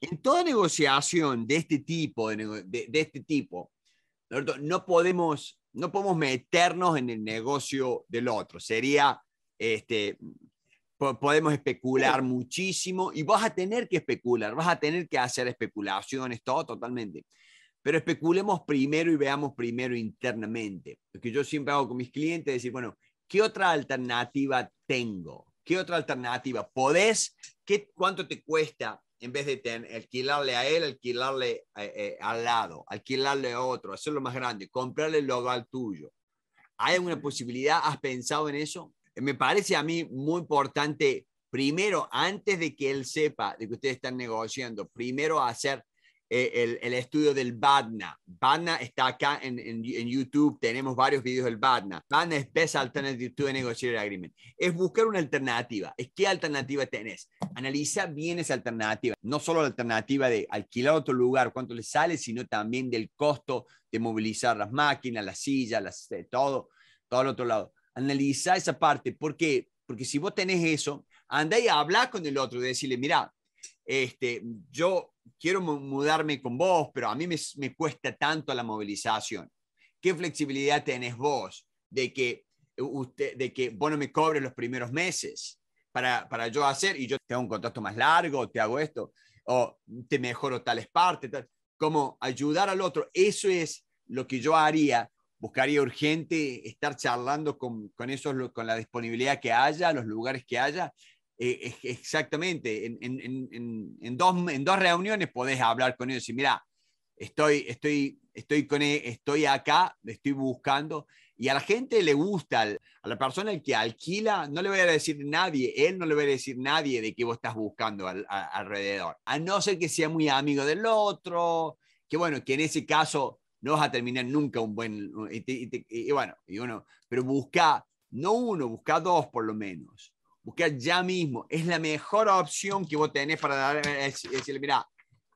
en toda negociación de este tipo, de, este tipo, ¿no? podemos, no podemos meternos en el negocio del otro. Sería, este, podemos especular muchísimo y vas a tener que especular, vas a tener que hacer especulaciones, todo totalmente. Pero especulemos primero y veamos primero internamente. Lo que yo siempre hago con mis clientes es decir, bueno, ¿qué otra alternativa tengo? ¿Qué otra alternativa? ¿Podés? ¿Qué, ¿Cuánto te cuesta? en vez de ten, alquilarle a él, alquilarle eh, eh, al lado, alquilarle a otro, hacerlo más grande, comprarle el hogar tuyo. ¿Hay alguna posibilidad? ¿Has pensado en eso? Me parece a mí muy importante, primero, antes de que él sepa de que ustedes están negociando, primero hacer eh, el, estudio del Badna. Badna está acá en, YouTube, tenemos varios videos del Badna. Badna es Best Alternative to a Negotiated Agreement. Es buscar una alternativa, es qué alternativa tenés. Analiza bien esa alternativa, no solo la alternativa de alquilar otro lugar, cuánto le sale, sino también del costo de movilizar las máquinas, las sillas, las, eh, todo, todo al otro lado. Analiza esa parte, ¿por Porque si vos tenés eso, andá y habla con el otro, decirle, mira, este, yo quiero mudarme con vos, pero a mí me, cuesta tanto la movilización. ¿Qué flexibilidad tenés vos de que, usted, de que vos no me cobres los primeros meses para, para yo hacer y yo te hago un contrato más largo, te hago esto, o te mejoro tales partes? Tal, como ayudar al otro. Eso es lo que yo haría buscaría urgente estar charlando con, con, esos, con la disponibilidad que haya, los lugares que haya, eh, exactamente, en, dos, en dos reuniones podés hablar con ellos y mira, estoy, estoy, estoy, con, e, estoy acá, estoy buscando. Y a la gente le gusta, a la persona que alquila, no le voy a decir nadie, él no le va a decir nadie de que vos estás buscando alrededor, a no ser que sea muy amigo del otro, que bueno, que en ese caso no vas a terminar nunca un buen, y, bueno, y uno, pero busca, no uno, busca dos por lo menos buscar ya mismo. Es la mejor opción que vos tenés para dar, decirle, mira,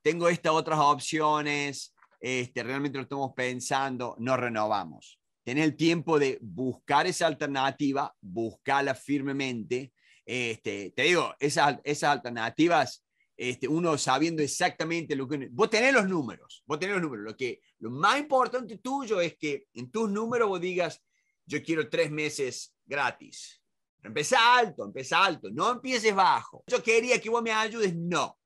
tengo estas otras opciones, este, realmente lo estamos pensando, no renovamos. Tener el tiempo de buscar esa alternativa, buscarla firmemente. Este, te digo, esas, alternativas este, uno sabiendo exactamente lo que vos tenés los números, vos tenés los números, lo que lo más importante tuyo es que en tus números vos digas yo quiero tres meses gratis, Empezá alto, empieza alto, no empieces bajo. Yo quería que vos me ayudes, no.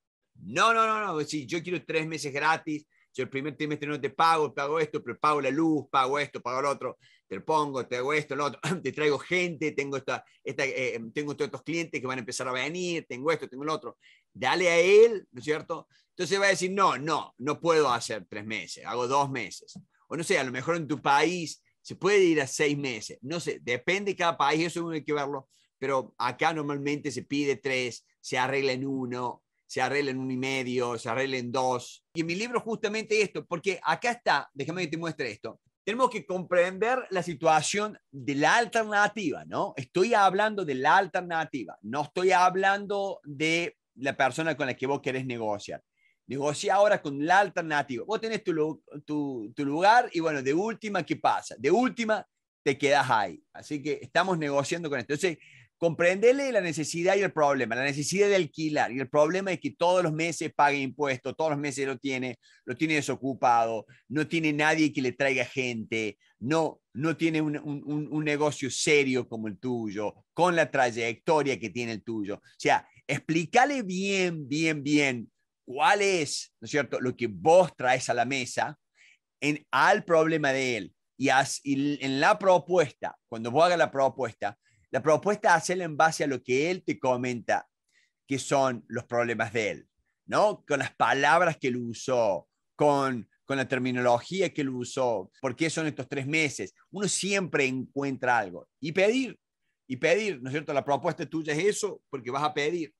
No, no, no, no. Si yo quiero tres meses gratis, yo el primer trimestre no te pago, pago esto, pero pago la luz, pago esto, pago lo otro, te pongo, te hago esto, lo otro, te traigo gente, tengo, esta, esta eh, em, tengo estos, clientes que van a empezar a venir, tengo esto, tengo lo otro. Dale a él, ¿no es cierto? Entonces va a decir, no, no, no puedo hacer tres meses, hago dos meses. O no sé, a lo mejor en tu país se puede ir a seis meses, no sé, depende de cada país, eso hay que verlo, pero acá normalmente se pide tres, se arregla en uno, se arregla en uno y medio, se arregla en dos. Y en mi libro justamente esto, porque acá está, déjame que te muestre esto, tenemos que comprender la situación de la alternativa, ¿no? Estoy hablando de la alternativa, no estoy hablando de la persona con la que vos querés negociar. Negocia ahora con la alternativa. Vos tenés tu, lugar y bueno, de última, ¿qué pasa? De última, te quedas ahí. Así que estamos negociando con esto. Entonces, comprenderle la necesidad y el problema, la necesidad de alquilar y el problema es que todos los meses pague impuestos, todos los meses lo tiene, lo tiene desocupado, no tiene nadie que le traiga gente, no, no tiene un, un negocio serio como el tuyo, con la trayectoria que tiene el tuyo. O sea, explícale bien, bien, bien cuál es, ¿no es cierto?, lo que vos traes a la mesa en, al problema de él. Y, en la propuesta, cuando vos hagas la propuesta, la propuesta hacerla en base a lo que él te comenta que son los problemas de él, ¿no? Con las palabras que él usó, con, la terminología que él usó, porque qué son estos tres meses. Uno siempre encuentra algo. Y pedir, y pedir, ¿no es cierto? La propuesta tuya es eso, porque vas a pedir.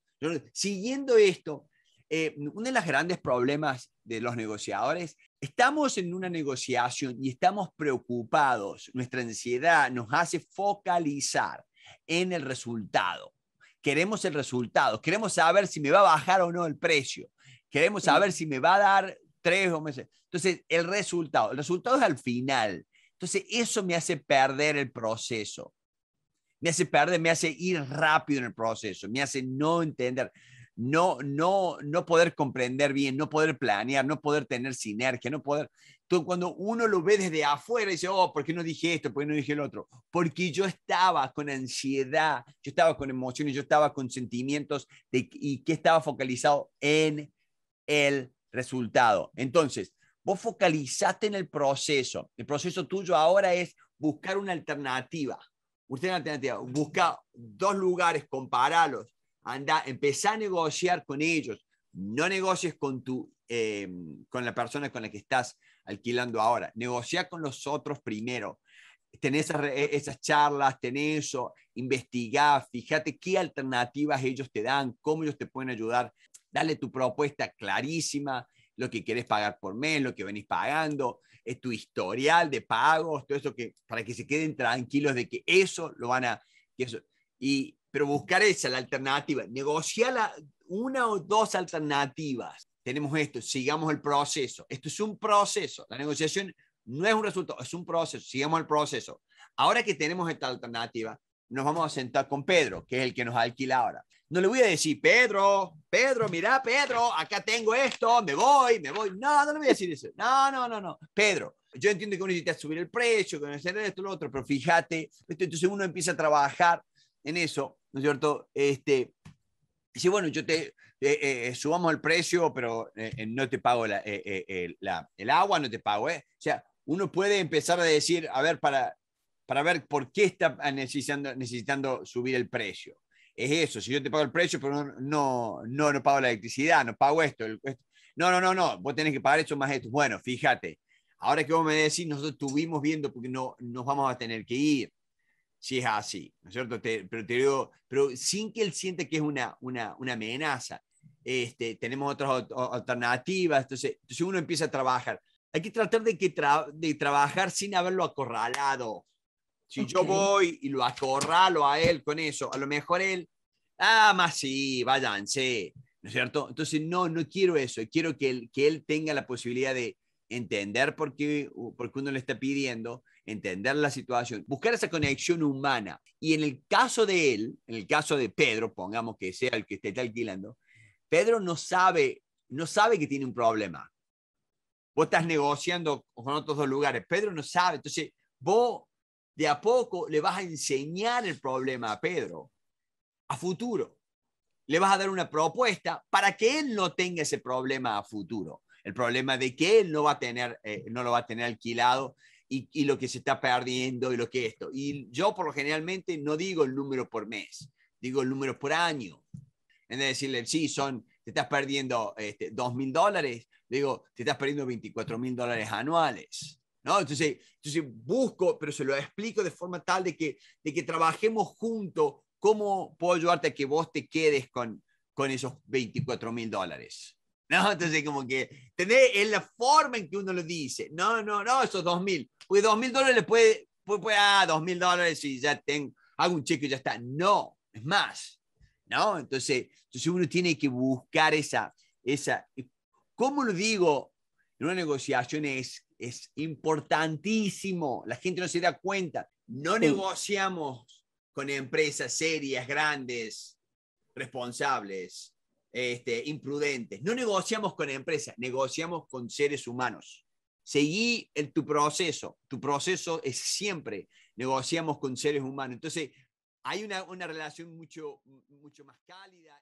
siguiendo esto, eh, uno de los grandes problemas de los negociadores, estamos en una negociación y estamos preocupados, nuestra ansiedad nos hace focalizar en el resultado. Queremos el resultado, queremos saber si me va a bajar o no el precio, queremos saber si me va a dar tres o meses. Entonces, el resultado, el resultado es al final. Entonces, eso me hace perder el proceso. Me hace perder, me hace ir rápido en el proceso, me hace no entender no, no, no poder comprender bien, no poder planear, no poder tener sinergia, no poder... Entonces, cuando uno lo ve desde afuera, y dice, oh, ¿por qué no dije esto? ¿Por qué no dije el otro? Porque yo estaba con ansiedad, yo estaba con emociones, yo estaba con sentimientos de, y que estaba focalizado en el resultado. Entonces, vos focalizaste en el proceso. El proceso tuyo ahora es buscar una alternativa. una alternativa, busca dos lugares, comparalos anda, empezá a negociar con ellos. No negocies con, tu, em, con la persona con la que estás alquilando ahora. Negocia con los otros primero. Tenés esas, e, esas charlas, tenés eso, investigá, fíjate qué alternativas ellos te dan, cómo ellos te pueden ayudar. Dale tu propuesta clarísima, lo que quieres pagar por mes, lo que venís pagando, es eh, tu historial de pagos, todo eso que, para que se queden tranquilos de que eso lo van a... Que eso, y, pero buscar esa, la alternativa, negociar la, una o dos alternativas. Tenemos esto, sigamos el proceso. Esto es un proceso. La negociación no es un resultado, es un proceso. Sigamos el proceso. Ahora que tenemos esta alternativa, nos vamos a sentar con Pedro, que es el que nos alquila ahora. No le voy a decir, Pedro, Pedro, mira, Pedro, acá tengo esto, me voy, me voy. No, no le voy a decir eso. No, no, no, no. Pedro, yo entiendo que uno necesita subir el precio, que necesita esto, lo otro, pero fíjate, entonces uno empieza a trabajar en eso ¿no es cierto? Este, dice, bueno, yo te eh, eh, eh, subamos el precio, pero no te pago la, el agua, no te pago. O sea, uno puede empezar a decir, a ver, para, para ver por qué está necesitando, necesitando subir el precio. Es eso, si yo te pago el precio, pero no, no, no, pago la electricidad, no pago esto, el, No, no, no, no, vos tenés que pagar esto más esto. Bueno, fíjate, ahora que vos me decís, nosotros estuvimos viendo porque no nos vamos a tener que ir si es así, ¿no es cierto? pero te pero sin que él sienta que es una, una, una amenaza. Este, tenemos otras alternativas, entonces, si uno empieza a trabajar. Hay que tratar de, que de trabajar sin haberlo acorralado. Si yo voy y lo acorralo a él con eso, a lo mejor él, ah, más sí, váyanse, ¿no es cierto? Entonces, no, no quiero eso, quiero que que él tenga la posibilidad de, entender por qué, por qué uno le está pidiendo, entender la situación, buscar esa conexión humana. Y en el caso de él, en el caso de Pedro, pongamos que sea el que esté alquilando, Pedro no sabe, no sabe que tiene un problema. Vos estás negociando con otros dos lugares, Pedro no sabe. Entonces, vos de a poco le vas a enseñar el problema a Pedro, a futuro. Le vas a dar una propuesta para que él no tenga ese problema a futuro el problema de que él no va a tener, eh, no lo va a tener alquilado y, lo que se está perdiendo y lo que esto. Y yo por lo generalmente no digo el número por mes, digo el número por año. En decirle, sí, son, te estás perdiendo este, 2 mil dólares, digo, te estás perdiendo 24 mil dólares anuales. ¿No? Entonces, busco, pero se lo explico de forma tal de que, de que trabajemos juntos cómo puedo ayudarte a que vos te quedes con, con esos 24 mil dólares. ¿no? Entonces, como que tener es la forma en que uno lo dice. No, no, no, esos dos mil. Porque dos mil dólares puede, puede, ah, dos mil dólares y ya tengo, hago un cheque y ya está. No, es más, ¿no? Entonces, entonces uno tiene que buscar esa, esa, ¿cómo lo digo? En una negociación es, es importantísimo, la gente no se da cuenta. No negociamos con empresas serias, grandes, responsables este, imprudentes. No negociamos con empresas, negociamos con seres humanos. Seguí el, tu proceso. Tu proceso es siempre negociamos con seres humanos. Entonces, hay una, relación mucho, mucho más cálida.